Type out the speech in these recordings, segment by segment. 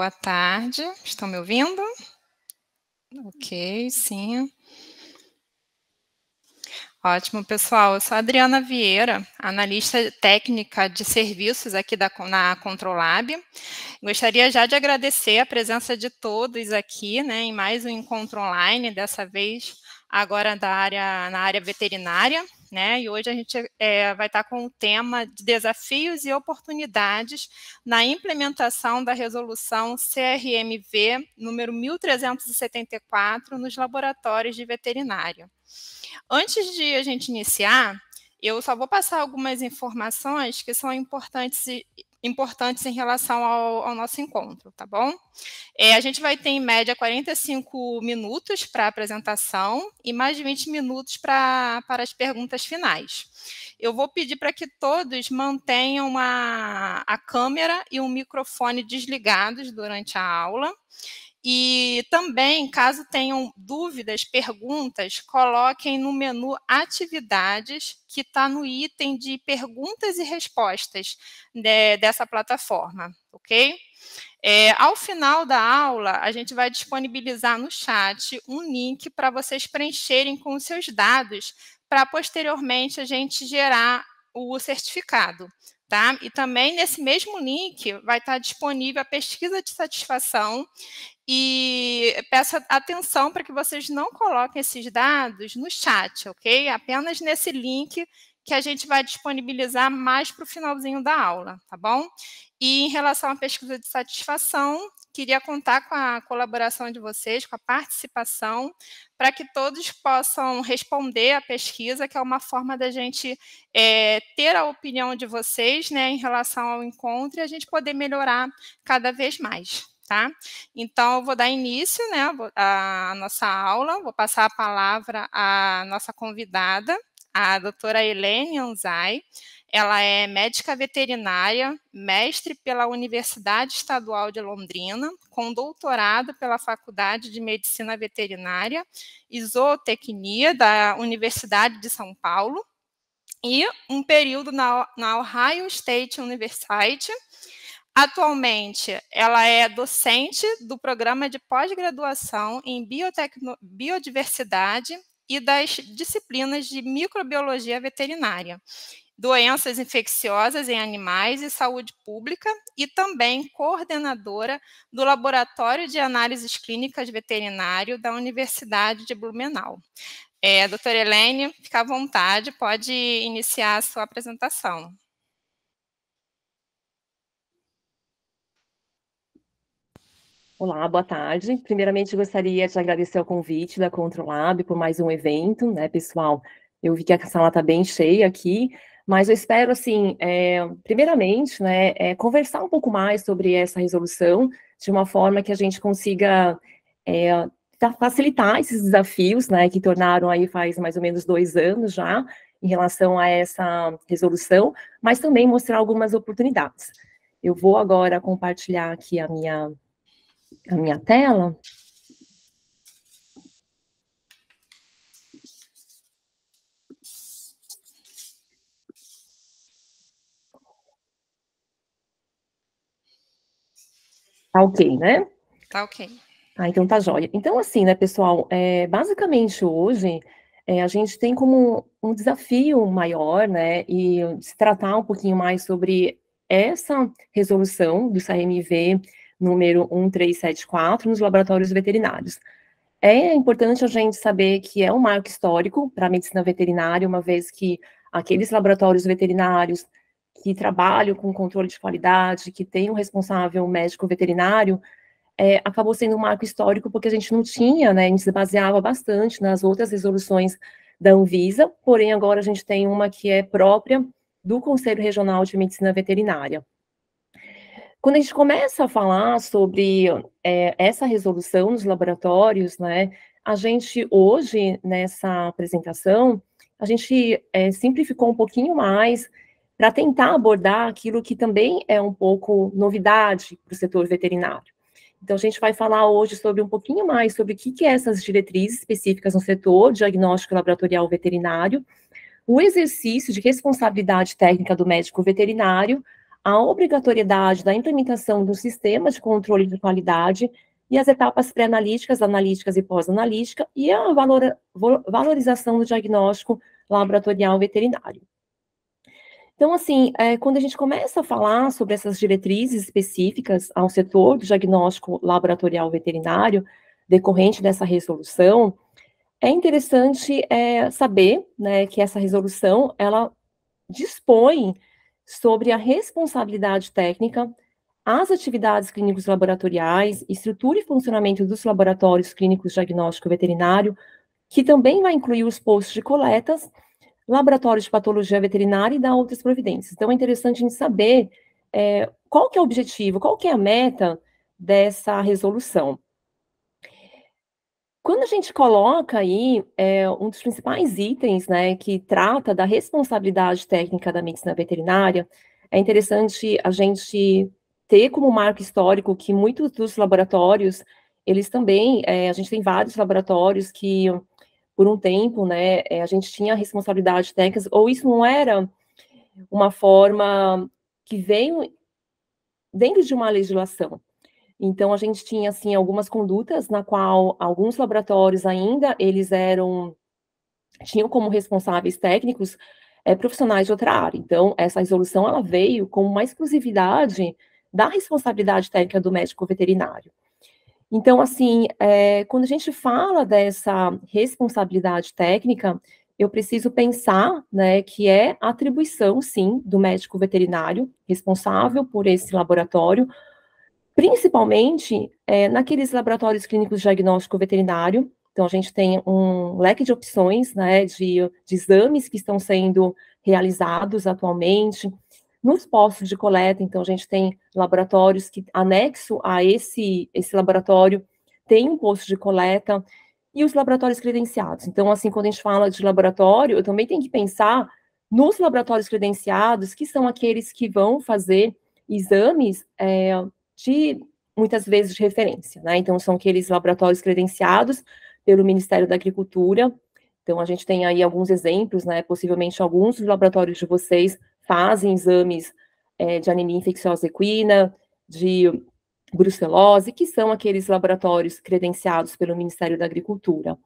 Boa tarde. Estão me ouvindo? Ok, sim. Ótimo, pessoal. Eu sou a Adriana Vieira, analista técnica de serviços aqui da, na Controlab. Gostaria já de agradecer a presença de todos aqui né, em mais um encontro online, dessa vez agora da área, na área veterinária né? E hoje a gente é, vai estar com o tema de desafios e oportunidades na implementação da resolução CRMV número 1374 nos laboratórios de veterinário. Antes de a gente iniciar, eu só vou passar algumas informações que são importantes importantes em relação ao, ao nosso encontro, tá bom? É, a gente vai ter, em média, 45 minutos para a apresentação e mais de 20 minutos pra, para as perguntas finais. Eu vou pedir para que todos mantenham a, a câmera e o microfone desligados durante a aula. E também, caso tenham dúvidas, perguntas, coloquem no menu Atividades, que está no item de perguntas e respostas dessa plataforma, ok? É, ao final da aula, a gente vai disponibilizar no chat um link para vocês preencherem com os seus dados, para posteriormente a gente gerar o certificado. Tá? E também nesse mesmo link vai estar tá disponível a pesquisa de satisfação e peço atenção para que vocês não coloquem esses dados no chat, ok? Apenas nesse link que a gente vai disponibilizar mais para o finalzinho da aula, tá bom? E em relação à pesquisa de satisfação, queria contar com a colaboração de vocês, com a participação, para que todos possam responder à pesquisa, que é uma forma da gente é, ter a opinião de vocês né, em relação ao encontro e a gente poder melhorar cada vez mais tá? Então, vou dar início, né, à nossa aula, vou passar a palavra à nossa convidada, a doutora Helene Anzai. Ela é médica veterinária, mestre pela Universidade Estadual de Londrina, com doutorado pela Faculdade de Medicina Veterinária e Zootecnia da Universidade de São Paulo e um período na, na Ohio State University, Atualmente, ela é docente do programa de pós-graduação em biotecno... biodiversidade e das disciplinas de microbiologia veterinária, doenças infecciosas em animais e saúde pública, e também coordenadora do Laboratório de Análises Clínicas Veterinário da Universidade de Blumenau. É, doutora Helene, fica à vontade, pode iniciar a sua apresentação. Olá, boa tarde. Primeiramente, gostaria de agradecer o convite da Controlab por mais um evento, né, pessoal? Eu vi que a sala está bem cheia aqui, mas eu espero, assim, é, primeiramente, né, é, conversar um pouco mais sobre essa resolução de uma forma que a gente consiga é, facilitar esses desafios, né, que tornaram aí faz mais ou menos dois anos já em relação a essa resolução, mas também mostrar algumas oportunidades. Eu vou agora compartilhar aqui a minha a minha tela. Tá ok, né? Tá ok. Ah, então tá jóia. Então, assim, né, pessoal, é, basicamente hoje é, a gente tem como um desafio maior, né, e se tratar um pouquinho mais sobre essa resolução do CRMV número 1374 nos laboratórios veterinários. É importante a gente saber que é um marco histórico para a medicina veterinária, uma vez que aqueles laboratórios veterinários que trabalham com controle de qualidade, que têm um responsável médico veterinário, é, acabou sendo um marco histórico porque a gente não tinha, né, a gente se baseava bastante nas outras resoluções da Anvisa, porém agora a gente tem uma que é própria do Conselho Regional de Medicina Veterinária. Quando a gente começa a falar sobre é, essa resolução nos laboratórios, né, a gente hoje, nessa apresentação, a gente é, simplificou um pouquinho mais para tentar abordar aquilo que também é um pouco novidade para o setor veterinário. Então, a gente vai falar hoje sobre um pouquinho mais sobre o que, que é essas diretrizes específicas no setor diagnóstico laboratorial veterinário, o exercício de responsabilidade técnica do médico veterinário a obrigatoriedade da implementação do sistema de controle de qualidade e as etapas pré-analíticas, analíticas e pós-analítica e a valor, valorização do diagnóstico laboratorial veterinário. Então, assim, é, quando a gente começa a falar sobre essas diretrizes específicas ao setor do diagnóstico laboratorial veterinário, decorrente dessa resolução, é interessante é, saber né, que essa resolução, ela dispõe sobre a responsabilidade técnica, as atividades clínicos laboratoriais, estrutura e funcionamento dos laboratórios clínicos diagnóstico veterinário, que também vai incluir os postos de coletas, laboratórios de patologia veterinária e da outras providências. Então, é interessante a gente saber é, qual que é o objetivo, qual que é a meta dessa resolução. Quando a gente coloca aí é, um dos principais itens né, que trata da responsabilidade técnica da medicina veterinária, é interessante a gente ter como marco histórico que muitos dos laboratórios, eles também, é, a gente tem vários laboratórios que, por um tempo, né, é, a gente tinha responsabilidade técnica, ou isso não era uma forma que veio dentro de uma legislação. Então a gente tinha assim algumas condutas na qual alguns laboratórios ainda eles eram tinham como responsáveis técnicos é, profissionais de outra área. Então essa resolução ela veio com uma exclusividade da responsabilidade técnica do médico veterinário. Então assim é, quando a gente fala dessa responsabilidade técnica eu preciso pensar né, que é atribuição, sim, do médico veterinário responsável por esse laboratório, principalmente é, naqueles laboratórios clínicos de diagnóstico veterinário. Então, a gente tem um leque de opções, né, de, de exames que estão sendo realizados atualmente. Nos postos de coleta, então, a gente tem laboratórios que, anexo a esse, esse laboratório, tem um posto de coleta e os laboratórios credenciados. Então, assim, quando a gente fala de laboratório, eu também tenho que pensar nos laboratórios credenciados, que são aqueles que vão fazer exames é, de muitas vezes de referência, né? Então são aqueles laboratórios credenciados pelo Ministério da Agricultura. Então a gente tem aí alguns exemplos, né? Possivelmente alguns dos laboratórios de vocês fazem exames é, de anemia infecciosa equina, de brucelose, que são aqueles laboratórios credenciados pelo Ministério da Agricultura.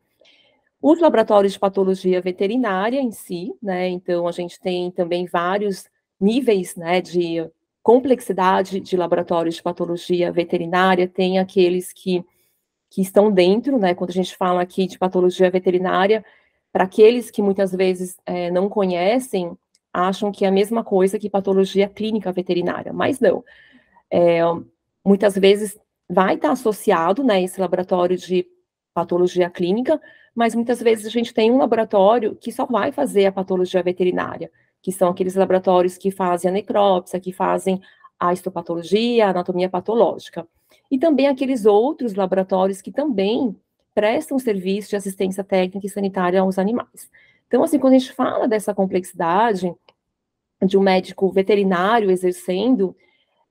Os laboratórios de patologia veterinária em si, né? Então a gente tem também vários níveis, né, de complexidade de laboratórios de patologia veterinária, tem aqueles que, que estão dentro, né? Quando a gente fala aqui de patologia veterinária, para aqueles que muitas vezes é, não conhecem, acham que é a mesma coisa que patologia clínica veterinária, mas não. É, muitas vezes vai estar associado, né, esse laboratório de patologia clínica, mas muitas vezes a gente tem um laboratório que só vai fazer a patologia veterinária que são aqueles laboratórios que fazem a necrópsia, que fazem a histopatologia, a anatomia patológica. E também aqueles outros laboratórios que também prestam serviço de assistência técnica e sanitária aos animais. Então, assim, quando a gente fala dessa complexidade de um médico veterinário exercendo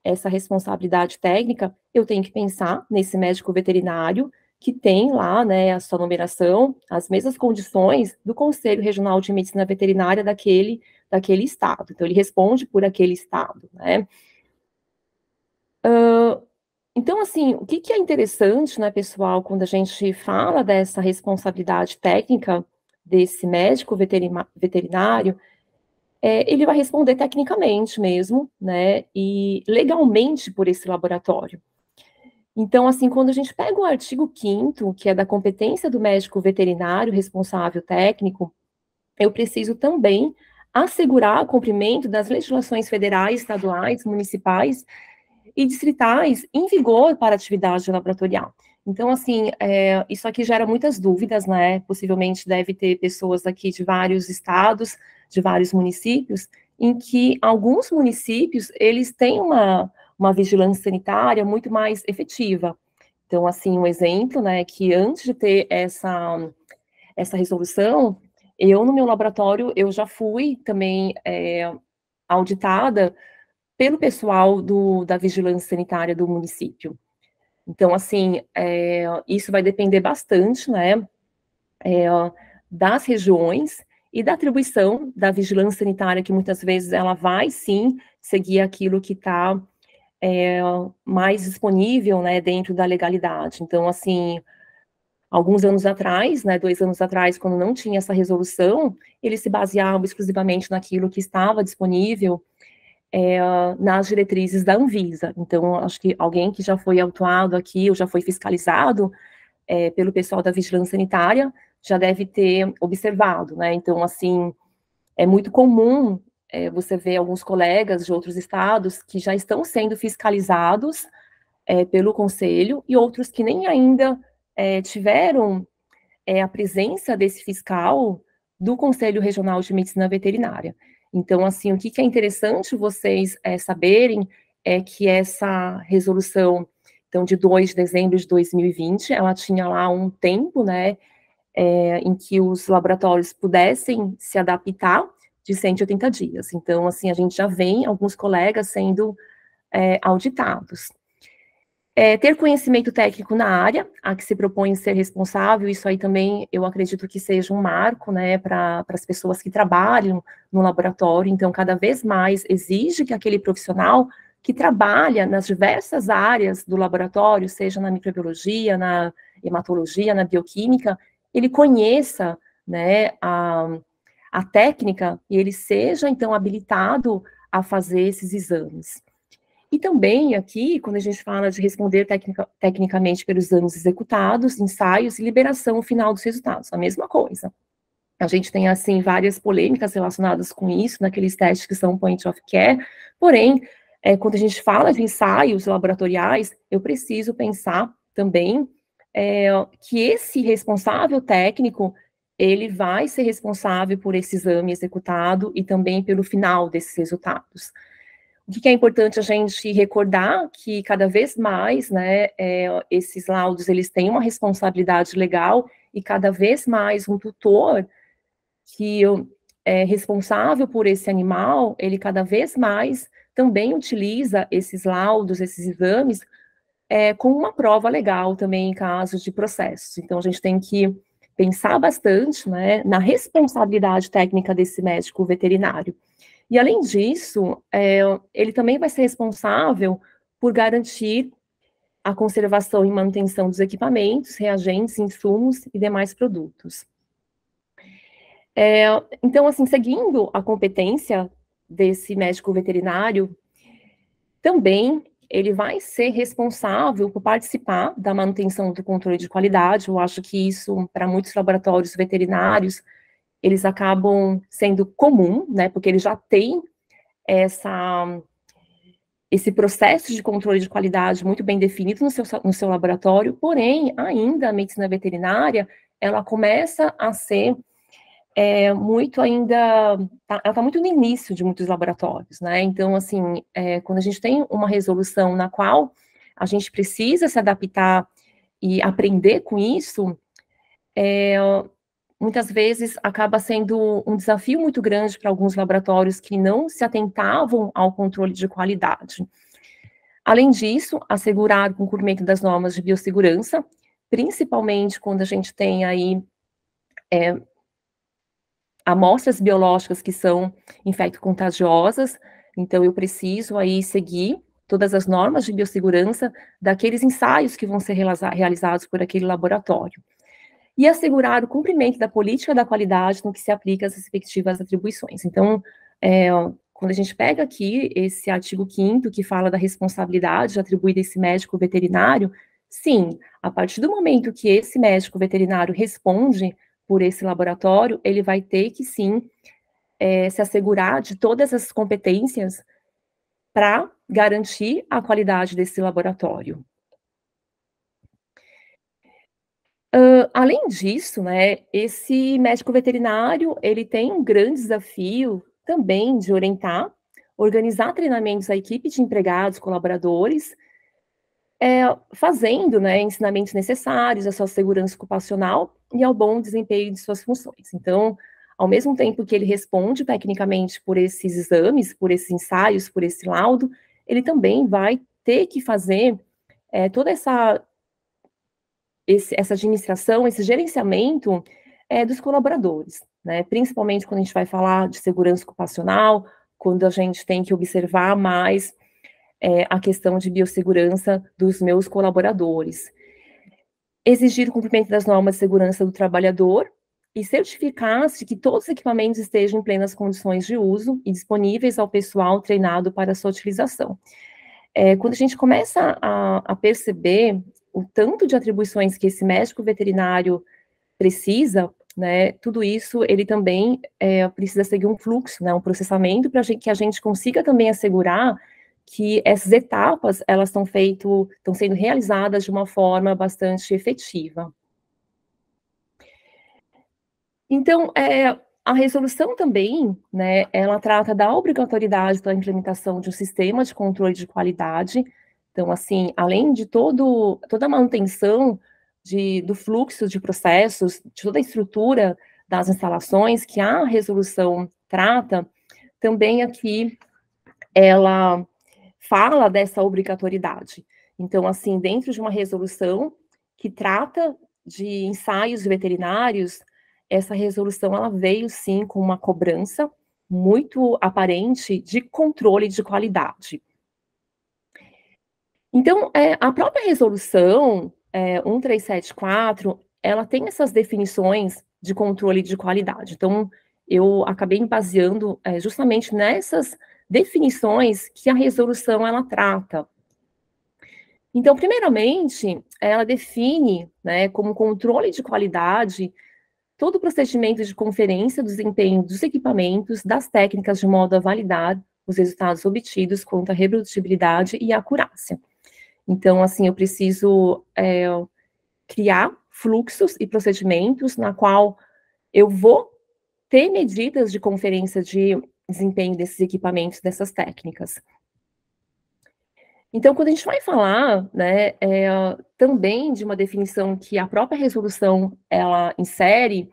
essa responsabilidade técnica, eu tenho que pensar nesse médico veterinário que tem lá, né, a sua numeração, as mesmas condições do Conselho Regional de Medicina Veterinária daquele daquele Estado. Então, ele responde por aquele Estado, né? Uh, então, assim, o que, que é interessante, né, pessoal, quando a gente fala dessa responsabilidade técnica desse médico veterinário, é, ele vai responder tecnicamente mesmo, né, e legalmente por esse laboratório. Então, assim, quando a gente pega o artigo 5 que é da competência do médico veterinário responsável técnico, eu preciso também assegurar o cumprimento das legislações federais, estaduais, municipais e distritais em vigor para a atividade laboratorial. Então, assim, é, isso aqui gera muitas dúvidas, né? Possivelmente deve ter pessoas aqui de vários estados, de vários municípios, em que alguns municípios, eles têm uma, uma vigilância sanitária muito mais efetiva. Então, assim, um exemplo, né, que antes de ter essa, essa resolução, eu, no meu laboratório, eu já fui também é, auditada pelo pessoal do, da vigilância sanitária do município. Então, assim, é, isso vai depender bastante, né, é, das regiões e da atribuição da vigilância sanitária, que muitas vezes ela vai, sim, seguir aquilo que está é, mais disponível, né, dentro da legalidade. Então, assim, alguns anos atrás, né, dois anos atrás, quando não tinha essa resolução, ele se baseava exclusivamente naquilo que estava disponível é, nas diretrizes da Anvisa. Então, acho que alguém que já foi autuado aqui ou já foi fiscalizado é, pelo pessoal da Vigilância Sanitária já deve ter observado, né? Então, assim, é muito comum é, você ver alguns colegas de outros estados que já estão sendo fiscalizados pelo Conselho e outros que nem ainda é, tiveram é, a presença desse fiscal do Conselho Regional de Medicina Veterinária. Então, assim, o que, que é interessante vocês é, saberem é que essa resolução, então, de 2 de dezembro de 2020, ela tinha lá um tempo, né, é, em que os laboratórios pudessem se adaptar de 180 dias. Então, assim, a gente já vem alguns colegas sendo é, auditados. É, ter conhecimento técnico na área, a que se propõe ser responsável, isso aí também eu acredito que seja um marco, né, para as pessoas que trabalham no laboratório, então cada vez mais exige que aquele profissional que trabalha nas diversas áreas do laboratório, seja na microbiologia, na hematologia, na bioquímica, ele conheça, né, a, a técnica e ele seja, então, habilitado a fazer esses exames. E também aqui, quando a gente fala de responder tecnica, tecnicamente pelos exames executados, ensaios e liberação final dos resultados, a mesma coisa. A gente tem, assim, várias polêmicas relacionadas com isso, naqueles testes que são point of care, porém, é, quando a gente fala de ensaios laboratoriais, eu preciso pensar também é, que esse responsável técnico, ele vai ser responsável por esse exame executado e também pelo final desses resultados. O que é importante a gente recordar que cada vez mais, né, é, esses laudos eles têm uma responsabilidade legal e cada vez mais um tutor que é responsável por esse animal, ele cada vez mais também utiliza esses laudos, esses exames, é, com uma prova legal também em casos de processos. Então a gente tem que pensar bastante, né, na responsabilidade técnica desse médico veterinário. E, além disso, é, ele também vai ser responsável por garantir a conservação e manutenção dos equipamentos, reagentes, insumos e demais produtos. É, então, assim, seguindo a competência desse médico veterinário, também ele vai ser responsável por participar da manutenção do controle de qualidade. Eu acho que isso, para muitos laboratórios veterinários, eles acabam sendo comum, né, porque eles já têm essa, esse processo de controle de qualidade muito bem definido no seu, no seu laboratório, porém, ainda a medicina veterinária, ela começa a ser é, muito ainda, tá, ela está muito no início de muitos laboratórios, né, então, assim, é, quando a gente tem uma resolução na qual a gente precisa se adaptar e aprender com isso, é, muitas vezes acaba sendo um desafio muito grande para alguns laboratórios que não se atentavam ao controle de qualidade. Além disso, assegurar o cumprimento das normas de biossegurança, principalmente quando a gente tem aí é, amostras biológicas que são infecto-contagiosas, então eu preciso aí seguir todas as normas de biossegurança daqueles ensaios que vão ser realizados por aquele laboratório e assegurar o cumprimento da política da qualidade no que se aplica às respectivas atribuições. Então, é, quando a gente pega aqui esse artigo 5 que fala da responsabilidade atribuída a esse médico veterinário, sim, a partir do momento que esse médico veterinário responde por esse laboratório, ele vai ter que sim é, se assegurar de todas as competências para garantir a qualidade desse laboratório. Uh, além disso, né, esse médico veterinário ele tem um grande desafio também de orientar, organizar treinamentos à equipe de empregados, colaboradores, é, fazendo né, ensinamentos necessários à sua segurança ocupacional e ao bom desempenho de suas funções. Então, ao mesmo tempo que ele responde tecnicamente por esses exames, por esses ensaios, por esse laudo, ele também vai ter que fazer é, toda essa esse, essa administração, esse gerenciamento é, dos colaboradores, né? principalmente quando a gente vai falar de segurança ocupacional, quando a gente tem que observar mais é, a questão de biossegurança dos meus colaboradores. Exigir o cumprimento das normas de segurança do trabalhador e certificar-se de que todos os equipamentos estejam em plenas condições de uso e disponíveis ao pessoal treinado para sua utilização. É, quando a gente começa a, a perceber o tanto de atribuições que esse médico veterinário precisa, né, tudo isso ele também é, precisa seguir um fluxo, né, um processamento para que a gente consiga também assegurar que essas etapas elas estão feito, estão sendo realizadas de uma forma bastante efetiva. Então, é, a resolução também, né, ela trata da obrigatoriedade da implementação de um sistema de controle de qualidade então, assim, além de todo, toda a manutenção de, do fluxo de processos, de toda a estrutura das instalações que a resolução trata, também aqui ela fala dessa obrigatoriedade. Então, assim, dentro de uma resolução que trata de ensaios veterinários, essa resolução ela veio sim com uma cobrança muito aparente de controle de qualidade. Então, é, a própria resolução é, 1374, ela tem essas definições de controle de qualidade. Então, eu acabei me baseando é, justamente nessas definições que a resolução ela trata. Então, primeiramente, ela define, né, como controle de qualidade todo o procedimento de conferência do desempenho dos equipamentos, das técnicas de modo a validar os resultados obtidos quanto à reprodutibilidade e acurácia. Então, assim, eu preciso é, criar fluxos e procedimentos na qual eu vou ter medidas de conferência de desempenho desses equipamentos, dessas técnicas. Então, quando a gente vai falar, né, é, também de uma definição que a própria resolução ela insere,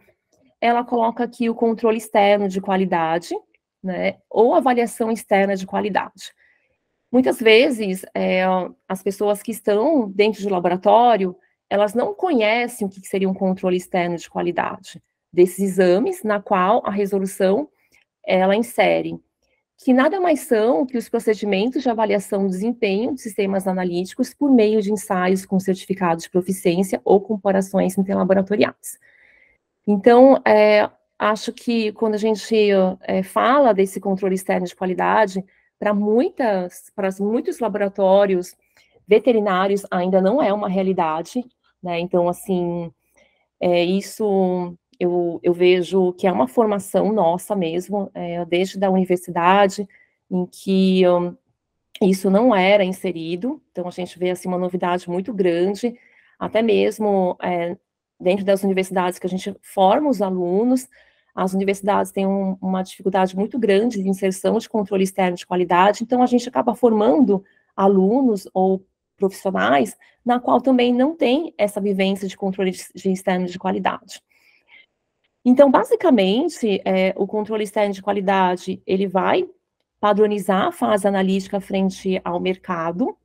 ela coloca aqui o controle externo de qualidade, né, ou avaliação externa de qualidade. Muitas vezes, é, as pessoas que estão dentro de laboratório, elas não conhecem o que seria um controle externo de qualidade desses exames, na qual a resolução ela insere que nada mais são que os procedimentos de avaliação do desempenho de sistemas analíticos por meio de ensaios com certificado de proficiência ou comparações interlaboratoriais. Então, é, acho que quando a gente é, fala desse controle externo de qualidade, para muitas, para muitos laboratórios veterinários ainda não é uma realidade, né? Então, assim, é, isso eu, eu, vejo que é uma formação nossa mesmo, é, desde da universidade, em que um, isso não era inserido, então a gente vê, assim, uma novidade muito grande, até mesmo é, dentro das universidades que a gente forma os alunos, as universidades têm um, uma dificuldade muito grande de inserção de controle externo de qualidade, então a gente acaba formando alunos ou profissionais na qual também não tem essa vivência de controle de externo de qualidade. Então, basicamente, é, o controle externo de qualidade, ele vai padronizar a fase analítica frente ao mercado,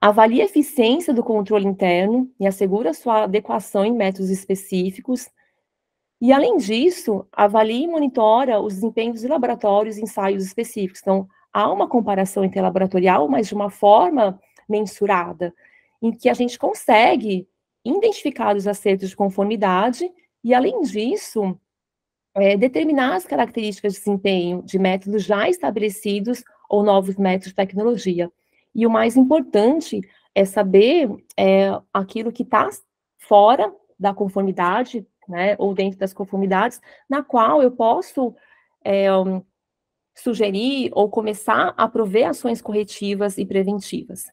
avalia a eficiência do controle interno e assegura sua adequação em métodos específicos, e, além disso, avalie e monitora os desempenhos de laboratórios e ensaios específicos. Então, há uma comparação interlaboratorial, mas de uma forma mensurada, em que a gente consegue identificar os acertos de conformidade e, além disso, é, determinar as características de desempenho de métodos já estabelecidos ou novos métodos de tecnologia. E o mais importante é saber é, aquilo que está fora da conformidade né, ou dentro das conformidades, na qual eu posso é, eh, um, sugerir ou começar a prover ações corretivas e preventivas.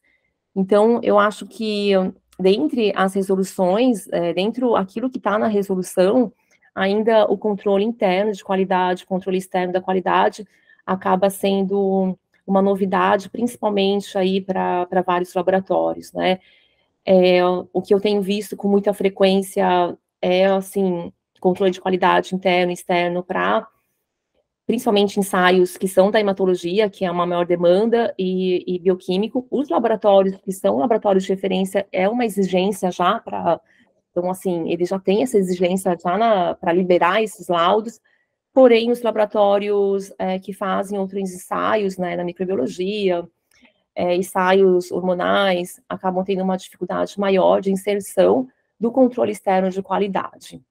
Então, eu acho que dentre as resoluções, é, dentro aquilo que está na resolução, ainda o controle interno de qualidade, controle externo da qualidade, acaba sendo uma novidade, principalmente aí para vários laboratórios, né? É, o que eu tenho visto com muita frequência é assim controle de qualidade interno e externo para principalmente ensaios que são da hematologia, que é uma maior demanda, e, e, bioquímico. Os laboratórios que são laboratórios de referência é uma exigência já para. Então, assim, ele já tem essa exigência já para liberar esses laudos, porém, os laboratórios é, que fazem outros ensaios né, na microbiologia, é, ensaios hormonais, acabam tendo uma dificuldade maior de inserção do controle externo de qualidade.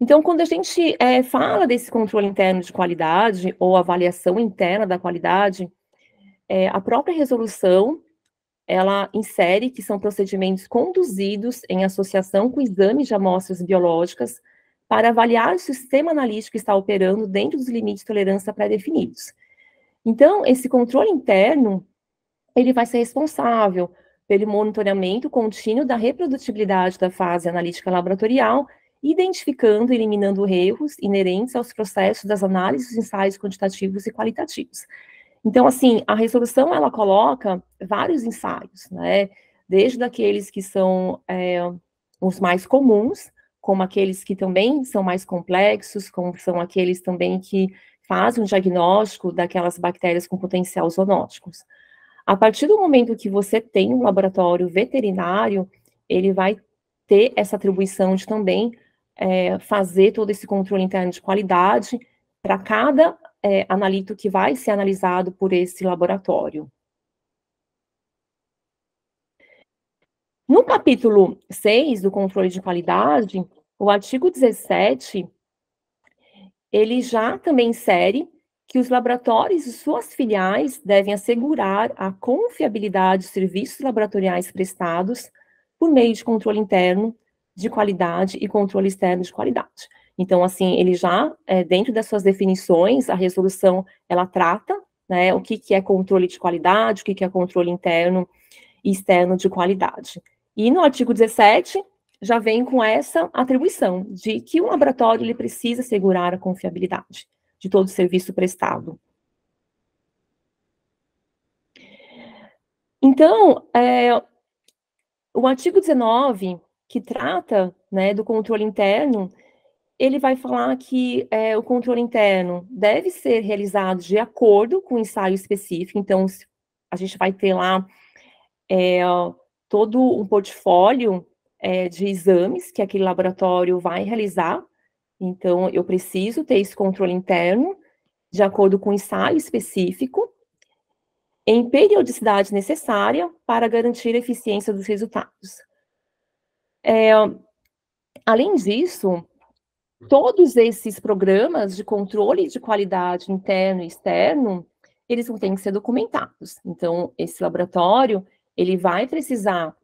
Então, quando a gente é, fala desse controle interno de qualidade ou avaliação interna da qualidade, é, a própria resolução ela insere que são procedimentos conduzidos em associação com exames de amostras biológicas para avaliar o sistema analítico que está operando dentro dos limites de tolerância pré-definidos. Então, esse controle interno ele vai ser responsável pelo monitoramento contínuo da reprodutibilidade da fase analítica laboratorial, identificando e eliminando erros inerentes aos processos das análises, ensaios quantitativos e qualitativos. Então, assim, a resolução ela coloca vários ensaios, né? Desde aqueles que são é, os mais comuns, como aqueles que também são mais complexos, como são aqueles também que fazem o diagnóstico daquelas bactérias com potencial zoonóticos. A partir do momento que você tem um laboratório veterinário, ele vai ter essa atribuição de também é, fazer todo esse controle interno de qualidade para cada é, analito que vai ser analisado por esse laboratório. No capítulo 6 do controle de qualidade, o artigo 17, ele já também insere que os laboratórios e suas filiais devem assegurar a confiabilidade dos serviços laboratoriais prestados por meio de controle interno de qualidade e controle externo de qualidade. Então, assim, ele já, é, dentro das suas definições, a resolução, ela trata né, o que, que é controle de qualidade, o que, que é controle interno e externo de qualidade. E no artigo 17, já vem com essa atribuição de que o laboratório ele precisa assegurar a confiabilidade de todo o serviço prestado. Então, é, o artigo 19, que trata né, do controle interno, ele vai falar que é, o controle interno deve ser realizado de acordo com o ensaio específico, então a gente vai ter lá é, todo um portfólio é, de exames que aquele laboratório vai realizar então, eu preciso ter esse controle interno, de acordo com o ensaio específico, em periodicidade necessária para garantir a eficiência dos resultados. É, além disso, todos esses programas de controle de qualidade interno e externo, eles vão ter que ser documentados. Então, esse laboratório, ele vai precisar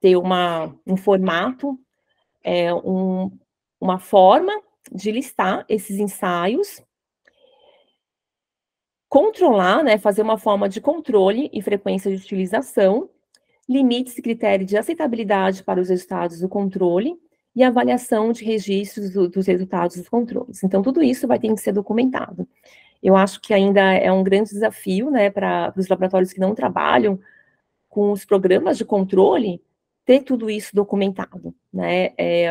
ter uma, um formato, é, um uma forma de listar esses ensaios, controlar, né, fazer uma forma de controle e frequência de utilização, limites e critérios de aceitabilidade para os resultados do controle e avaliação de registros do, dos resultados dos controles. Então, tudo isso vai ter que ser documentado. Eu acho que ainda é um grande desafio né, para os laboratórios que não trabalham com os programas de controle ter tudo isso documentado. Né? É,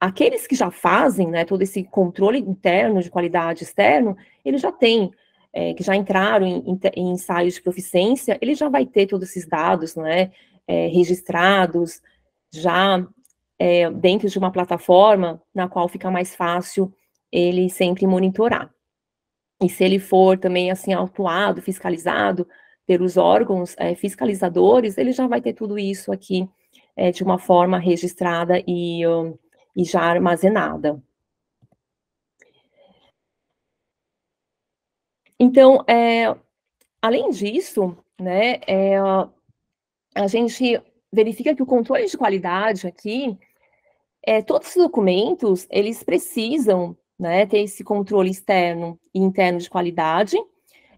aqueles que já fazem né, todo esse controle interno de qualidade externo, ele já tem, é, que já entraram em, em, em, ensaios de proficiência, ele já vai ter todos esses dados né, é, registrados, já é, dentro de uma plataforma na qual fica mais fácil ele sempre monitorar. E se ele for também assim autuado, fiscalizado pelos órgãos é, fiscalizadores, ele já vai ter tudo isso aqui é, de uma forma registrada e e já armazenada. Então, é, além disso, né, é, a gente verifica que o controle de qualidade aqui, é, todos os documentos, eles precisam né, ter esse controle externo e interno de qualidade,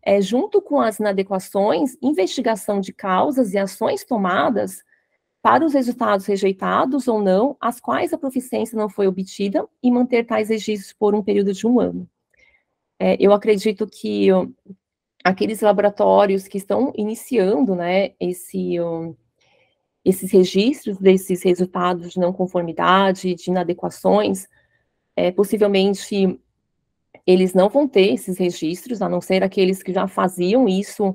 é, junto com as inadequações, investigação de causas e ações tomadas para os resultados rejeitados ou não, as quais a proficiência não foi obtida, e manter tais registros por um período de um ano. É, eu acredito que aqueles laboratórios que estão iniciando né, esse, esses registros desses resultados de não conformidade, de inadequações, é, possivelmente eles não vão ter esses registros, a não ser aqueles que já faziam isso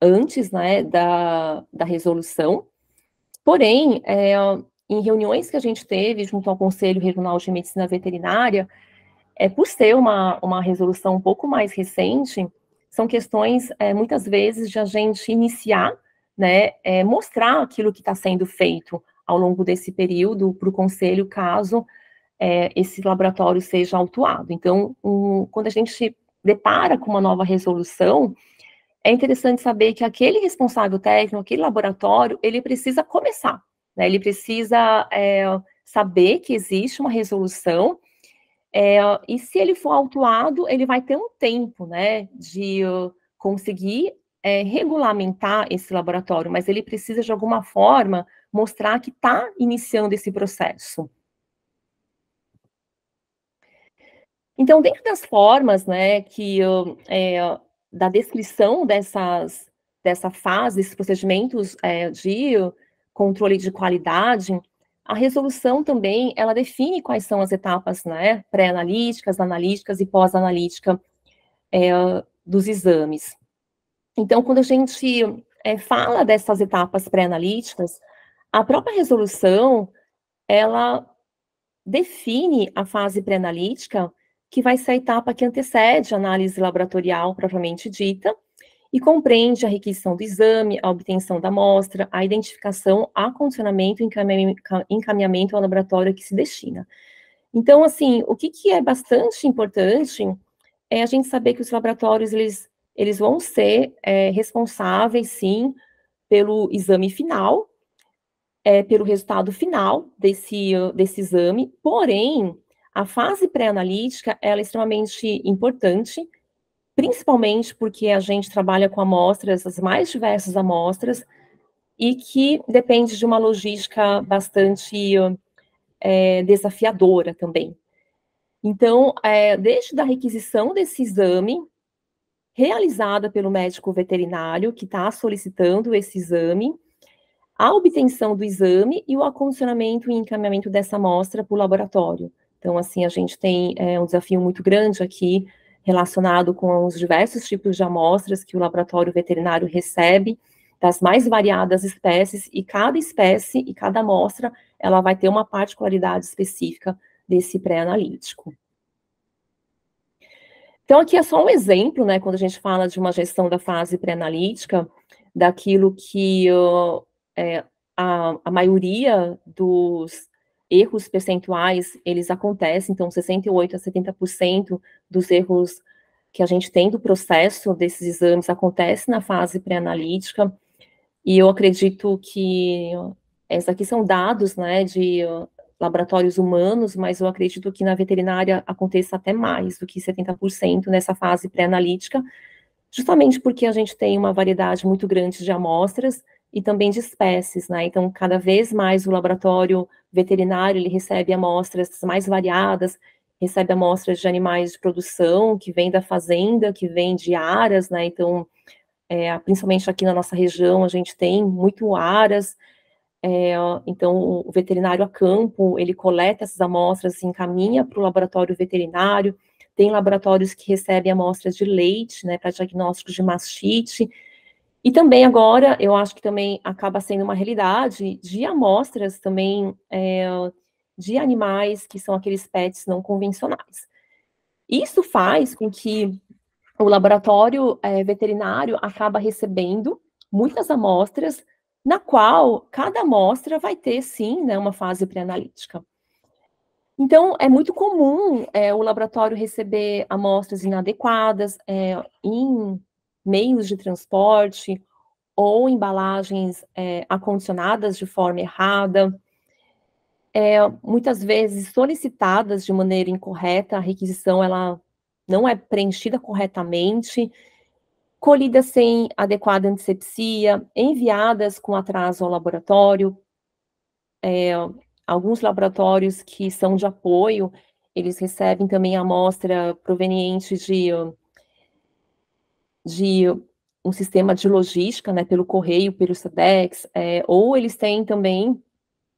antes né, da, da resolução, Porém, é, em reuniões que a gente teve junto ao Conselho Regional de Medicina Veterinária, é, por ser uma, uma resolução um pouco mais recente, são questões, é, muitas vezes, de a gente iniciar, né, é, mostrar aquilo que está sendo feito ao longo desse período para o Conselho, caso é, esse laboratório seja autuado. Então, um, quando a gente depara com uma nova resolução, é interessante saber que aquele responsável técnico, aquele laboratório, ele precisa começar, né? ele precisa é, saber que existe uma resolução é, e se ele for autuado, ele vai ter um tempo, né, de uh, conseguir é, regulamentar esse laboratório, mas ele precisa de alguma forma mostrar que está iniciando esse processo. Então, dentro das formas, né, que uh, é, da descrição dessas, dessa fase, esses procedimentos é, de controle de qualidade, a resolução também, ela define quais são as etapas né, pré-analíticas, analíticas e pós-analítica é, dos exames. Então, quando a gente é, fala dessas etapas pré-analíticas, a própria resolução, ela define a fase pré-analítica que vai ser a etapa que antecede a análise laboratorial propriamente dita e compreende a requisição do exame, a obtenção da amostra, a identificação, acondicionamento e encaminhamento ao laboratório que se destina. Então, assim, o que, que é bastante importante é a gente saber que os laboratórios, eles, eles vão ser é, responsáveis, sim, pelo exame final, é, pelo resultado final desse, desse exame, porém, a fase pré-analítica é extremamente importante, principalmente porque a gente trabalha com amostras, as mais diversas amostras, e que depende de uma logística bastante é, desafiadora também. Então, é, desde a requisição desse exame, realizada pelo médico veterinário que está solicitando esse exame, a obtenção do exame e o acondicionamento e encaminhamento dessa amostra para o laboratório. Então, assim, a gente tem é, um desafio muito grande aqui relacionado com os diversos tipos de amostras que o laboratório veterinário recebe, das mais variadas espécies, e cada espécie e cada amostra, ela vai ter uma particularidade específica desse pré-analítico. Então, aqui é só um exemplo, né, quando a gente fala de uma gestão da fase pré-analítica, daquilo que uh, é, a, a maioria dos erros percentuais, eles acontecem, então 68 a 70% dos erros que a gente tem do processo desses exames acontece na fase pré-analítica, e eu acredito que esses aqui são dados, né, de laboratórios humanos, mas eu acredito que na veterinária aconteça até mais do que 70% nessa fase pré-analítica, justamente porque a gente tem uma variedade muito grande de amostras e também de espécies, né? Então, cada vez mais o laboratório veterinário ele recebe amostras mais variadas, recebe amostras de animais de produção que vem da fazenda, que vem de aras, né? Então, é, principalmente aqui na nossa região, a gente tem muito aras. É, então, o veterinário a campo ele coleta essas amostras, e encaminha para o laboratório veterinário. Tem laboratórios que recebem amostras de leite, né, para diagnóstico de mastite. E também agora, eu acho que também acaba sendo uma realidade de amostras também é, de animais que são aqueles pets não convencionais. Isso faz com que o laboratório é, veterinário acaba recebendo muitas amostras, na qual cada amostra vai ter, sim, né, uma fase pré-analítica. Então, é muito comum é, o laboratório receber amostras inadequadas, é, em meios de transporte ou embalagens é, acondicionadas de forma errada, é, muitas vezes solicitadas de maneira incorreta, a requisição ela não é preenchida corretamente, colhidas sem adequada antisepsia, enviadas com atraso ao laboratório. É, alguns laboratórios que são de apoio, eles recebem também amostra proveniente de uh, de um sistema de logística, né, pelo correio, pelo SEDEX, é, ou eles têm também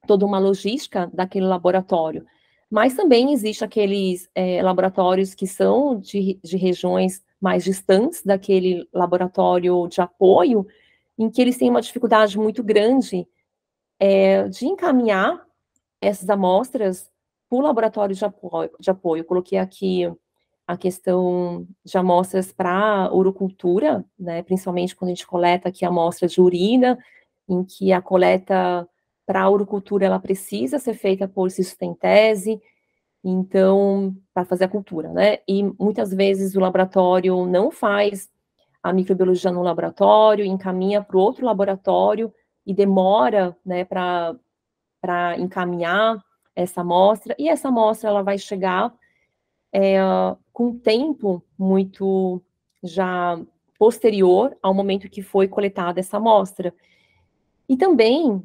toda uma logística daquele laboratório. Mas também existe aqueles é, laboratórios que são de, de regiões mais distantes daquele laboratório de apoio, em que eles têm uma dificuldade muito grande é, de encaminhar essas amostras para o laboratório de apoio, de apoio. Eu coloquei aqui a questão de amostras para urocultura, né, principalmente quando a gente coleta aqui a amostra de urina, em que a coleta para a urocultura ela precisa ser feita por cistentese, então, para fazer a cultura, né? E muitas vezes o laboratório não faz a microbiologia no laboratório, encaminha para outro laboratório e demora, né, para encaminhar essa amostra, e essa amostra ela vai chegar é, com um tempo muito já posterior ao momento que foi coletada essa amostra. E também,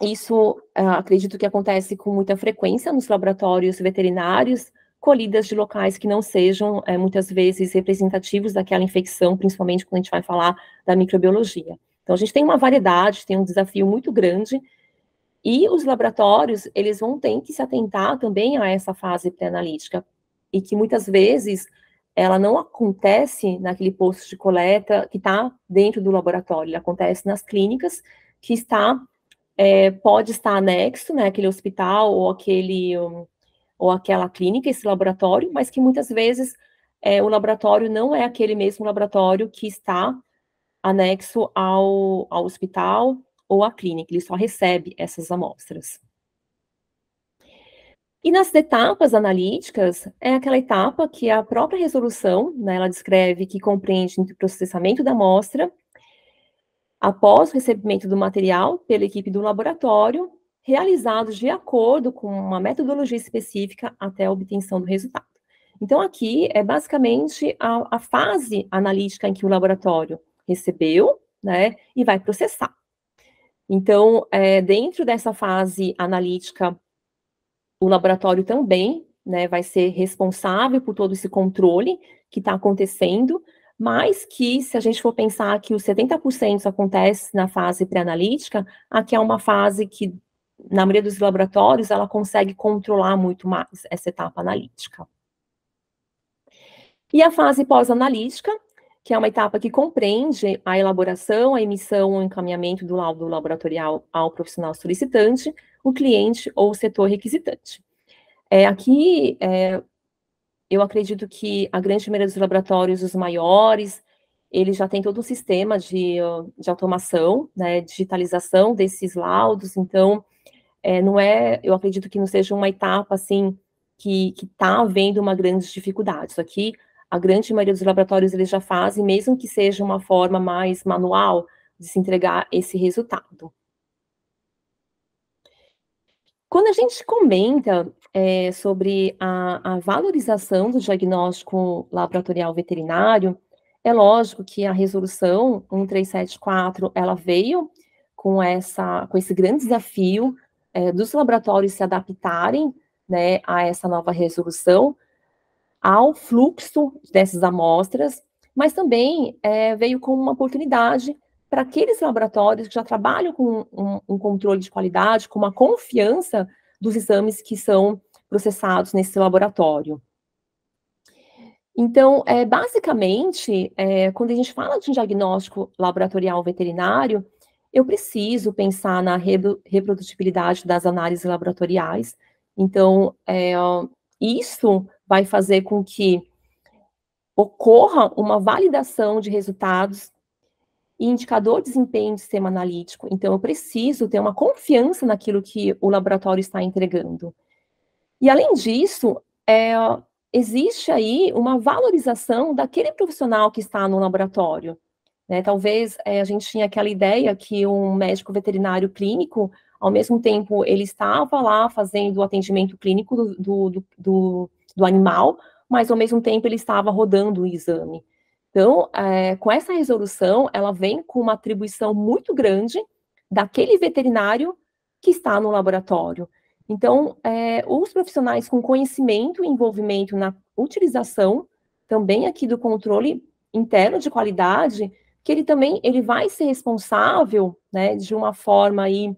isso é, acredito que acontece com muita frequência nos laboratórios veterinários, colhidas de locais que não sejam é, muitas vezes representativos daquela infecção, principalmente quando a gente vai falar da microbiologia. Então a gente tem uma variedade, tem um desafio muito grande e os laboratórios eles vão ter que se atentar também a essa fase pré-analítica e que muitas vezes ela não acontece naquele posto de coleta que está dentro do laboratório, ela acontece nas clínicas que está é, pode estar anexo, né, aquele hospital ou aquele ou aquela clínica, esse laboratório, mas que muitas vezes é, o laboratório não é aquele mesmo laboratório que está anexo ao, ao hospital ou à clínica, ele só recebe essas amostras. E nas etapas analíticas, é aquela etapa que a própria resolução, né, ela descreve que compreende entre o processamento da amostra, após o recebimento do material pela equipe do laboratório, realizado de acordo com uma metodologia específica até a obtenção do resultado. Então, aqui é basicamente a, a fase analítica em que o laboratório recebeu, né, e vai processar. Então, é, dentro dessa fase analítica o laboratório também né, vai ser responsável por todo esse controle que está acontecendo, mas que, se a gente for pensar que os 70% acontece na fase pré-analítica, aqui é uma fase que, na maioria dos laboratórios, ela consegue controlar muito mais essa etapa analítica. E a fase pós-analítica, que é uma etapa que compreende a elaboração, a emissão, o encaminhamento do laudo laboratorial ao profissional solicitante, o cliente ou o setor requisitante. É, aqui, é, eu acredito que a grande maioria dos laboratórios, os maiores, eles já têm todo um sistema de, de automação, né, digitalização desses laudos, então, é, não é, eu acredito que não seja uma etapa, assim, que está havendo uma grande dificuldade. Isso aqui, a grande maioria dos laboratórios, eles já fazem, mesmo que seja uma forma mais manual de se entregar esse resultado. Quando a gente comenta é, sobre a, a, valorização do diagnóstico laboratorial veterinário, é lógico que a resolução 1374 ela veio com, essa, com esse grande desafio é, dos laboratórios se adaptarem né, a essa nova resolução, ao fluxo dessas amostras, mas também é, veio com uma oportunidade para aqueles laboratórios que já trabalham com um, um, controle de qualidade, com uma confiança dos exames que são processados nesse laboratório. Então, é, basicamente, é, quando a gente fala de um diagnóstico laboratorial veterinário, eu preciso pensar na reprodutibilidade das análises laboratoriais. Então, é, isso vai fazer com que ocorra uma validação de resultados e indicador de desempenho de sistema analítico. Então, eu preciso ter uma confiança naquilo que o laboratório está entregando. E, além disso, é, existe aí uma valorização daquele profissional que está no laboratório. Né? Talvez é, a gente tinha aquela ideia que um médico veterinário clínico, ao mesmo tempo, ele estava lá fazendo o atendimento clínico do, do, do, do animal, mas ao mesmo tempo ele estava rodando o exame. Então, é, com essa resolução, ela vem com uma atribuição muito grande daquele veterinário que está no laboratório. Então, é, os profissionais com conhecimento e envolvimento na utilização também aqui do controle interno de qualidade, que ele também ele vai ser responsável, né, de uma forma aí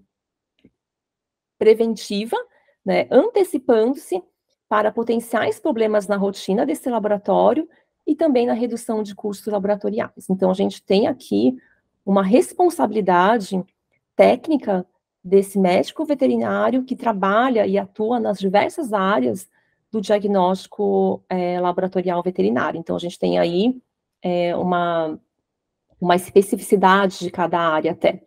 preventiva, né, antecipando-se para potenciais problemas na rotina desse laboratório e também na redução de custos laboratoriais. Então, a gente tem aqui uma responsabilidade técnica desse médico veterinário que trabalha e atua nas diversas áreas do diagnóstico é, laboratorial veterinário. Então, a gente tem aí é, uma, uma especificidade de cada área até.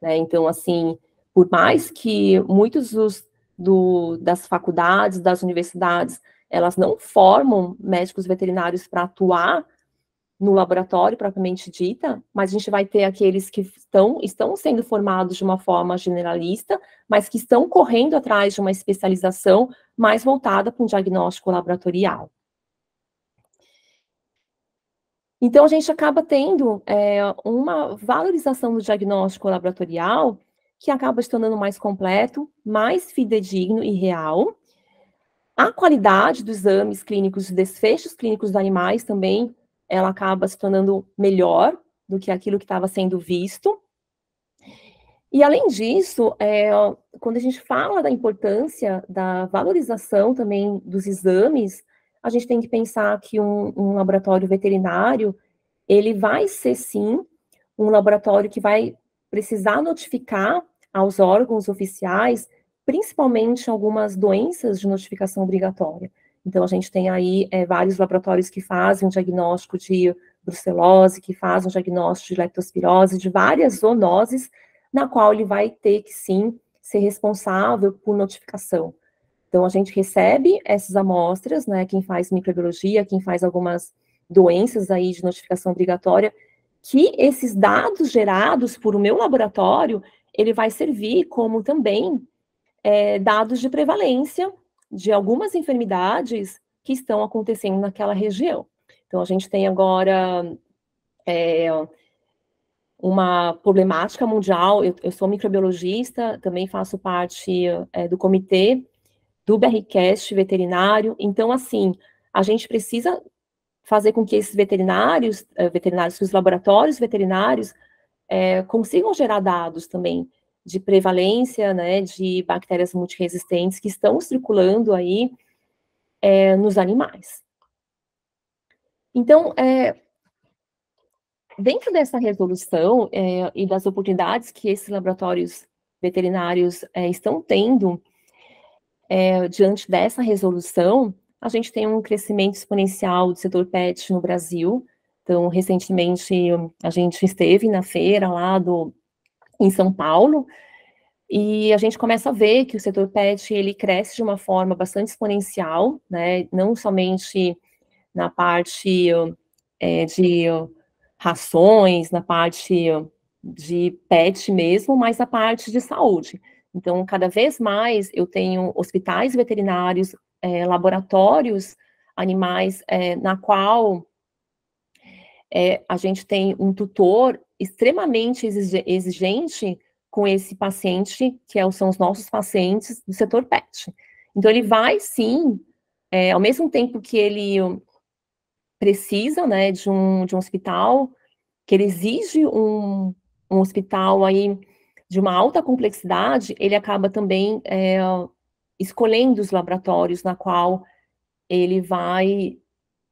Né? Então, assim, por mais que muitos dos, do, das faculdades, das universidades elas não formam médicos veterinários para atuar no laboratório propriamente dita, mas a gente vai ter aqueles que estão, estão sendo formados de uma forma generalista, mas que estão correndo atrás de uma especialização mais voltada para um diagnóstico laboratorial. Então, a gente acaba tendo é, uma valorização do diagnóstico laboratorial que acaba se tornando mais completo, mais fidedigno e real, a qualidade dos exames clínicos, desfechos clínicos dos animais também, ela acaba se tornando melhor do que aquilo que estava sendo visto. E além disso, é, quando a gente fala da importância da valorização também dos exames, a gente tem que pensar que um, um laboratório veterinário ele vai ser sim um laboratório que vai precisar notificar aos órgãos oficiais principalmente algumas doenças de notificação obrigatória. Então, a gente tem aí é, vários laboratórios que fazem um diagnóstico de brucelose, que fazem um diagnóstico de leptospirose, de várias zoonoses, na qual ele vai ter que, sim, ser responsável por notificação. Então, a gente recebe essas amostras, né, quem faz microbiologia, quem faz algumas doenças aí de notificação obrigatória, que esses dados gerados por o meu laboratório, ele vai servir como também é, dados de prevalência de algumas enfermidades que estão acontecendo naquela região. Então, a gente tem agora é, uma problemática mundial. Eu, eu, sou microbiologista, também faço parte é, do comitê do BRCast veterinário. Então, assim, a gente precisa fazer com que esses veterinários, é, veterinários, que os laboratórios veterinários é, consigam gerar dados também de prevalência né, de bactérias multiresistentes que estão circulando aí é, nos animais. Então, é, dentro dessa resolução é, e das oportunidades que esses laboratórios veterinários é, estão tendo é, diante dessa resolução, a gente tem um crescimento exponencial do setor pet no Brasil. Então, recentemente, a gente esteve na feira lá do em São Paulo, e a gente começa a ver que o setor pet ele cresce de uma forma bastante exponencial, né? não somente na parte é, de rações, na parte de pet mesmo, mas na parte de saúde. Então, cada vez mais eu tenho hospitais veterinários, é, laboratórios animais, é, na qual a gente tem um tutor extremamente exigente com esse paciente, que é são os nossos pacientes do setor PET. Então, ele vai sim, é, ao mesmo tempo que ele precisa né, de, um, de um hospital, que ele exige um, um hospital aí de uma alta complexidade, ele acaba também é, escolhendo os laboratórios na qual ele vai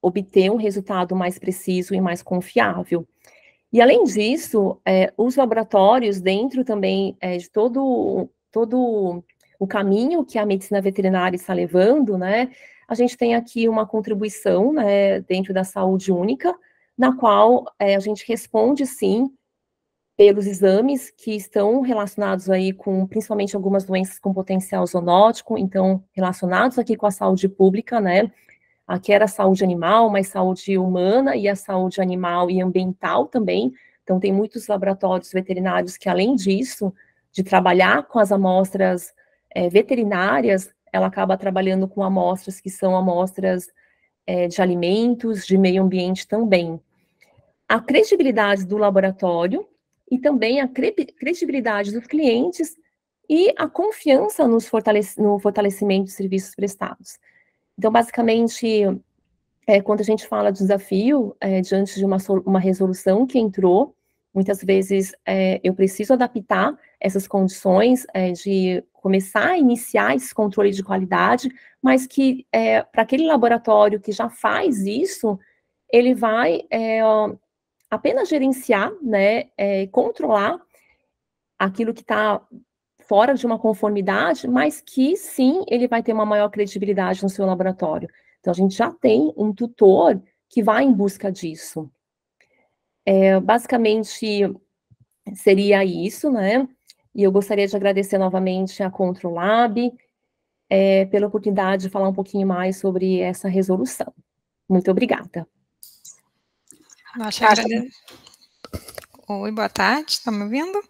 obter um resultado mais preciso e mais confiável. E, além disso, é, os laboratórios, dentro também é, de todo, todo o caminho que a medicina veterinária está levando, né, a gente tem aqui uma contribuição né, dentro da saúde única, na qual é, a gente responde, sim, pelos exames que estão relacionados aí com, principalmente, algumas doenças com potencial zoonótico, então, relacionados aqui com a saúde pública, né, que era a saúde animal, mas saúde humana e a saúde animal e ambiental também. Então, tem muitos laboratórios veterinários que, além disso, de trabalhar com as amostras é, veterinárias, ela acaba trabalhando com amostras que são amostras é, de alimentos, de meio ambiente também. A credibilidade do laboratório e também a cre credibilidade dos clientes e a confiança nos fortalec no fortalecimento de serviços prestados. Então, basicamente, é, quando a gente fala de desafio é, diante de uma, uma resolução que entrou, muitas vezes é, eu preciso adaptar essas condições é, de começar a iniciar esse controle de qualidade, mas que é, para aquele laboratório que já faz isso, ele vai é, apenas gerenciar, né, controlar aquilo que está fora de uma conformidade, mas que sim ele vai ter uma maior credibilidade no seu laboratório. Então a gente já tem um tutor que vai em busca disso. É, basicamente seria isso, né? E eu gostaria de agradecer novamente a Controlab é, pela oportunidade de falar um pouquinho mais sobre essa resolução. Muito obrigada. Nós Oi, boa tarde, está me ouvindo?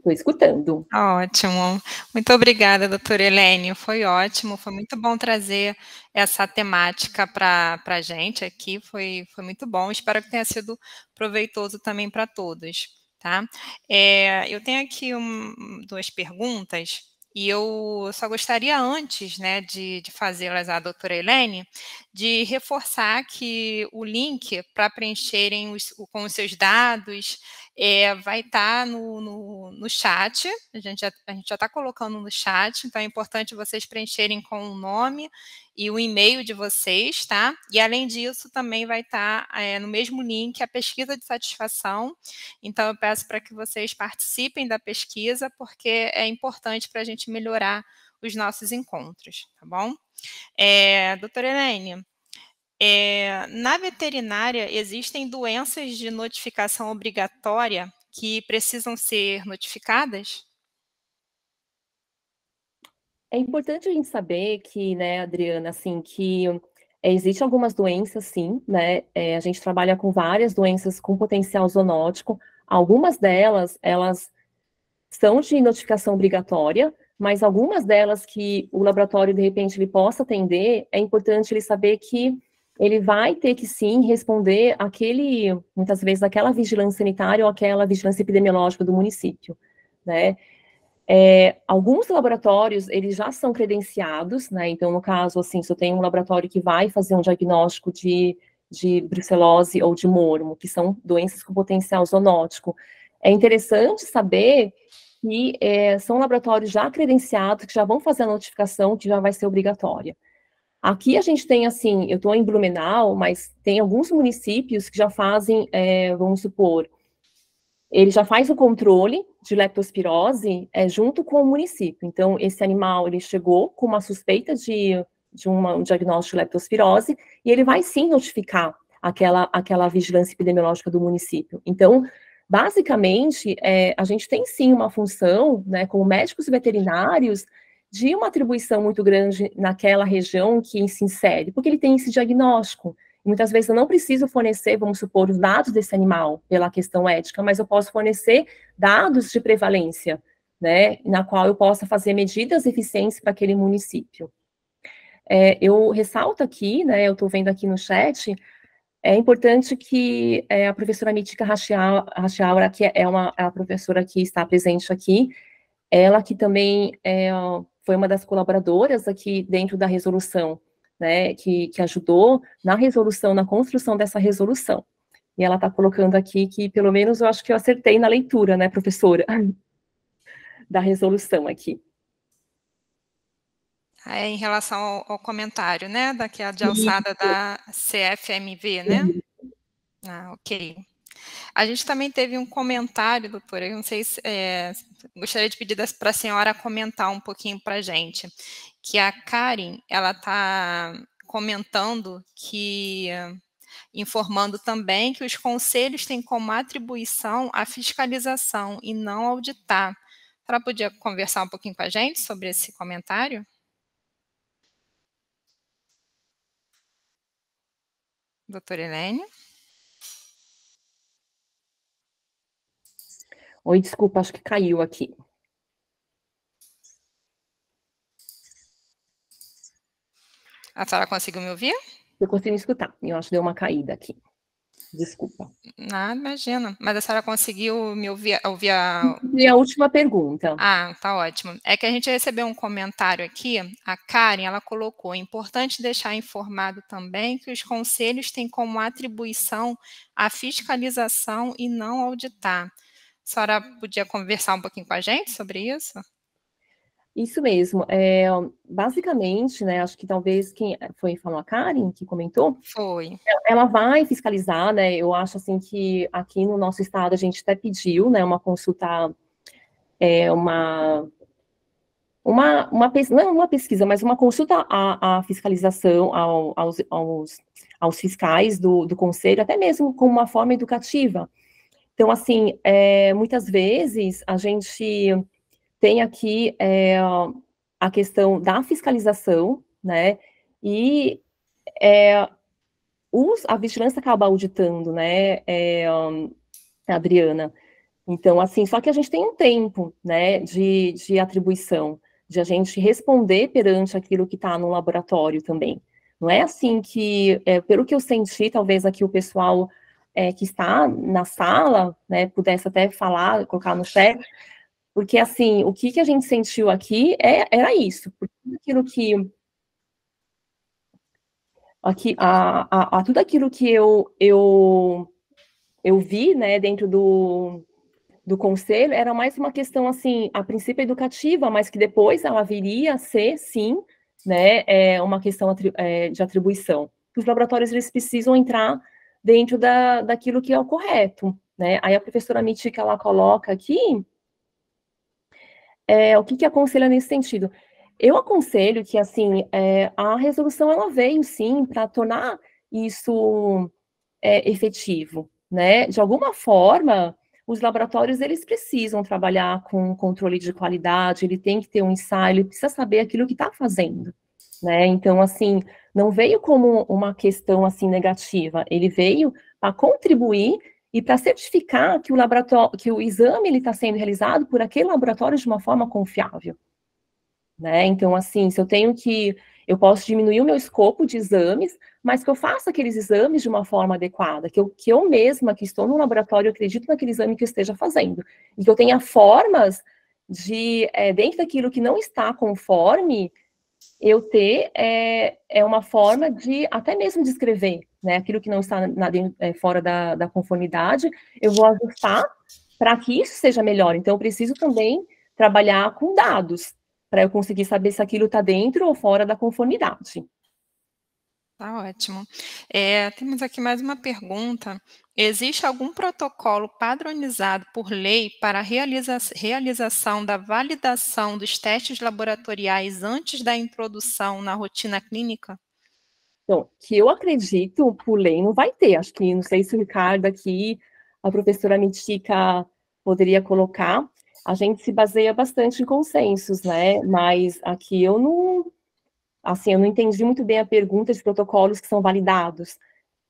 Estou escutando. Ótimo. Muito obrigada, doutora Helene. Foi ótimo, foi muito bom trazer essa temática para a gente aqui. Foi, foi muito bom. Espero que tenha sido proveitoso também para todos. Tá? É, eu tenho aqui um, duas perguntas. E eu só gostaria, antes né, de, de fazê-las à doutora Helene, de reforçar que o link para preencherem os, com os seus dados, é, vai estar tá no, no, no, chat, a gente já está colocando no chat, então é importante vocês preencherem com o nome e o e-mail de vocês, tá? E além disso, também vai estar tá, é, no mesmo link a pesquisa de satisfação. Então, eu peço para que vocês participem da pesquisa, porque é importante para a gente melhorar os nossos encontros, tá bom? É, doutora Helene, é, na veterinária, existem doenças de notificação obrigatória que precisam ser notificadas? É importante a gente saber que, né, Adriana, assim, que é, existem algumas doenças, sim, né? É, a gente trabalha com várias doenças com potencial zoonótico. Algumas delas, elas são de notificação obrigatória, mas algumas delas que o laboratório, de repente, ele possa atender, é importante ele saber que ele vai ter que sim responder aquele, muitas vezes, aquela vigilância sanitária ou aquela vigilância epidemiológica do município, né? É, alguns laboratórios, eles já são credenciados, né? Então, no caso, assim, se eu tenho um laboratório que vai fazer um diagnóstico de, de brucelose ou de mormo, que são doenças com potencial zoonótico, é interessante saber que é, são laboratórios já credenciados, que já vão fazer a notificação, que já vai ser obrigatória. Aqui a gente tem, assim, eu estou em Blumenau, mas tem alguns municípios que já fazem, é, vamos supor, ele já faz o controle de leptospirose é, junto com o município. Então, esse animal, ele chegou com uma suspeita de, de uma, um diagnóstico de leptospirose e ele vai sim notificar aquela, aquela vigilância epidemiológica do município. Então, basicamente, é, a gente tem sim uma função, né, como médicos veterinários, de uma atribuição muito grande naquela região que se insere, porque ele tem esse diagnóstico. Muitas vezes eu não preciso fornecer, vamos supor, os dados desse animal pela questão ética, mas eu posso fornecer dados de prevalência, né, na qual eu possa fazer medidas eficientes para aquele município. É, eu ressalto aqui, né, eu estou vendo aqui no chat, é importante que é, a professora Mítica Rachiaura, que é uma é a professora que está presente aqui, ela que também é, foi uma das colaboradoras aqui dentro da resolução, né, que, que ajudou na resolução, na construção dessa resolução. E ela está colocando aqui que, pelo menos, eu acho que eu acertei na leitura, né, professora, da resolução aqui. Ah, é em relação ao, ao, comentário, né, daqui a é de alçada da CFMV, né? Ah, ok. A gente também teve um comentário, doutora, eu não sei se. É, gostaria de pedir para a senhora comentar um pouquinho para a gente, que a Karen, ela está comentando que. Informando também que os conselhos têm como atribuição a fiscalização e não auditar. Ela podia conversar um pouquinho com a gente sobre esse comentário? Doutora Helene? Oi, desculpa, acho que caiu aqui. A senhora conseguiu me ouvir? Eu consigo escutar. Eu acho que deu uma caída aqui. Desculpa. Nada, ah, imagina. Mas a senhora conseguiu me ouvir, ouvir a... última pergunta. Ah, tá ótimo. É que a gente recebeu um comentário aqui, a Karen, ela colocou, é importante deixar informado também que os conselhos têm como atribuição a fiscalização e não auditar senhora podia conversar um pouquinho com a gente sobre isso? Isso mesmo. É, basicamente, né, acho que talvez quem eh, foi falou a Karen que comentou. Foi. Ela vai fiscalizar, né? Eu acho assim que aqui no nosso estado a gente até pediu, né, uma consulta, é, uma uma, uma, não é uma pesquisa, mas uma consulta à, à fiscalização, ao, aos, aos, aos fiscais do, do conselho, até mesmo como uma forma educativa, então, assim, é, muitas vezes a gente tem aqui é, a questão da fiscalização, né? E é, os, a vigilância acaba auditando, né, é, Adriana? Então, assim, só que a gente tem um tempo, né, de, de atribuição, de a gente responder perante aquilo que está no laboratório também. Não é assim que, é, pelo que eu senti, talvez aqui o pessoal é, que está na sala, né, pudesse até falar, colocar no chat, porque assim, o que, que a gente sentiu aqui é, era isso, aquilo que aqui a, a, a, tudo aquilo que eu eu eu vi né dentro do do conselho era mais uma questão assim a princípio educativa mas que depois ela viria a ser sim né é uma questão é, de atribuição os laboratórios eles precisam entrar dentro da, daquilo que é o correto, né? Aí a professora que ela coloca aqui é, o que, que aconselha nesse sentido. Eu aconselho que, assim, é, a resolução, ela veio, sim, para tornar isso é, efetivo, né? De alguma forma, os laboratórios, eles precisam trabalhar com controle de qualidade, ele tem que ter um ensaio, ele precisa saber aquilo que está fazendo, né? Então, assim, não veio como uma questão assim negativa, ele veio para contribuir e para certificar que o laboratório, que o exame ele está sendo realizado por aquele laboratório de uma forma confiável, né? Então, assim, se eu tenho que, eu posso diminuir o meu escopo de exames, mas que eu faça aqueles exames de uma forma adequada, que eu, que eu mesma que estou no laboratório acredito naquele exame que eu esteja fazendo e que eu tenha formas de é, dentro daquilo que não está conforme eu ter é, é uma forma de até mesmo de escrever, né? Aquilo que não está na, é, fora da, da conformidade, eu vou ajustar para que isso seja melhor. Então, eu preciso também trabalhar com dados para eu conseguir saber se aquilo está dentro ou fora da conformidade. Tá ótimo. É, temos aqui mais uma pergunta. Existe algum protocolo padronizado por lei para a realiza realização da validação dos testes laboratoriais antes da introdução na rotina clínica? Então, que eu acredito, por lei não vai ter. Acho que, não sei se o Ricardo aqui, a professora Mitica poderia colocar. A gente se baseia bastante em consensos, né? Mas aqui eu não, Assim, eu não entendi muito bem a pergunta de protocolos que são validados.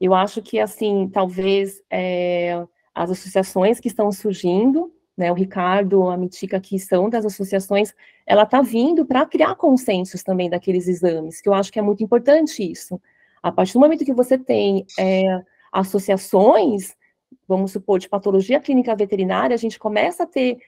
Eu acho que, assim, talvez é, as associações que estão surgindo, né, o Ricardo, a Mitica, que são das associações, ela está vindo para criar consensos também daqueles exames, que eu acho que é muito importante isso. A partir do momento que você tem é, associações, vamos supor, de patologia clínica veterinária, a gente começa a ter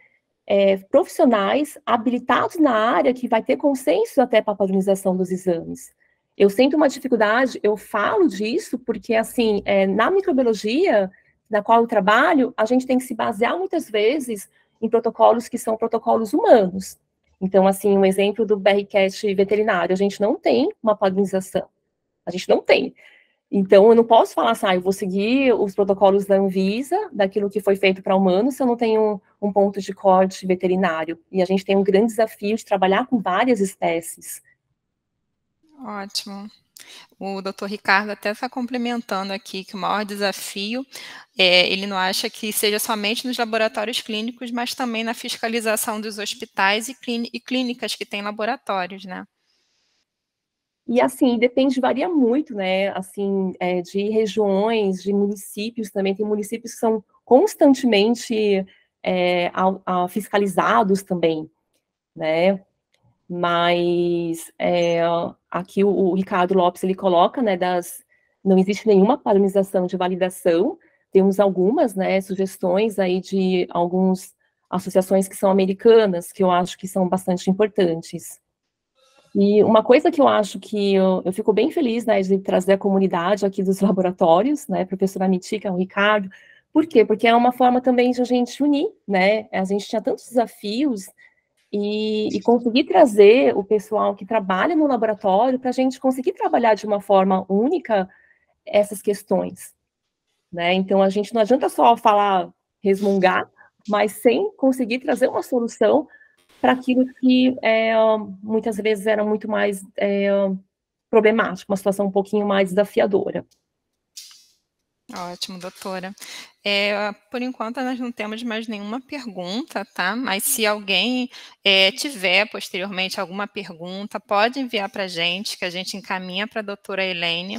é, profissionais habilitados na área que vai ter consenso até para a padronização dos exames. Eu sinto uma dificuldade, eu falo disso porque, assim, é, na microbiologia, na qual eu trabalho, a gente tem que se basear muitas vezes em protocolos que são protocolos humanos. Então, assim, um exemplo do BRCAT veterinário, a gente não tem uma padronização. A gente não tem. Então, eu não posso falar assim, ah, eu vou seguir os protocolos da Anvisa, daquilo que foi feito para humanos, se eu não tenho um, um ponto de corte veterinário. E a gente tem um grande desafio de trabalhar com várias espécies. Ótimo. O doutor Ricardo até está complementando aqui que o maior desafio é, ele não acha que seja somente nos laboratórios clínicos, mas também na fiscalização dos hospitais e, clínicas que têm laboratórios, né? E assim, depende, varia muito, né? Assim, é, de regiões, de municípios também. Tem municípios que são constantemente é, a, a fiscalizados também, né? Mas é, aqui o, o, Ricardo Lopes ele coloca, né? Das, não existe nenhuma padronização de validação. Temos algumas, né? Sugestões aí de algumas associações que são americanas que eu acho que são bastante importantes. E uma coisa que eu acho que eu, eu fico bem feliz, né, de trazer a comunidade aqui dos laboratórios, né, professora Mitica, o é Ricardo, por quê? Porque é uma forma também de a gente unir, né, a gente tinha tantos desafios e, e conseguir trazer o pessoal que trabalha no laboratório para a gente conseguir trabalhar de uma forma única essas questões, né, então a gente não adianta só falar, resmungar, mas sem conseguir trazer uma solução para aquilo que é, muitas vezes era muito mais é, problemático, uma situação um pouquinho mais desafiadora. Ótimo, doutora. É, por enquanto, nós não temos mais nenhuma pergunta, tá? Mas se alguém é, tiver posteriormente alguma pergunta, pode enviar para a gente, que a gente encaminha para a doutora Helene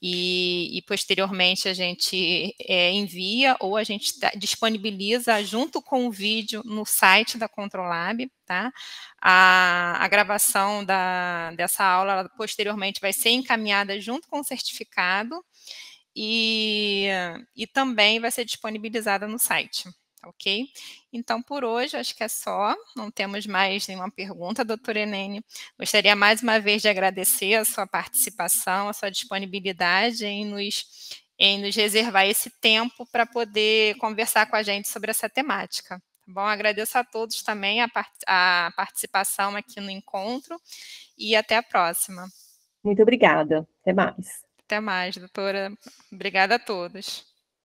e, e posteriormente a gente é, envia ou a gente disponibiliza junto com o vídeo no site da Controlab, tá? A, a gravação da, dessa aula posteriormente vai ser encaminhada junto com o certificado e, e também vai ser disponibilizada no site ok? Então, por hoje, acho que é só. Não temos mais nenhuma pergunta, doutora Enene. Gostaria mais uma vez de agradecer a sua participação, a sua disponibilidade em nos, em nos reservar esse tempo para poder conversar com a gente sobre essa temática. Tá bom, agradeço a todos também a, part a participação aqui no encontro e até a próxima. Muito obrigada. Até mais. Até mais, doutora. Obrigada a todos.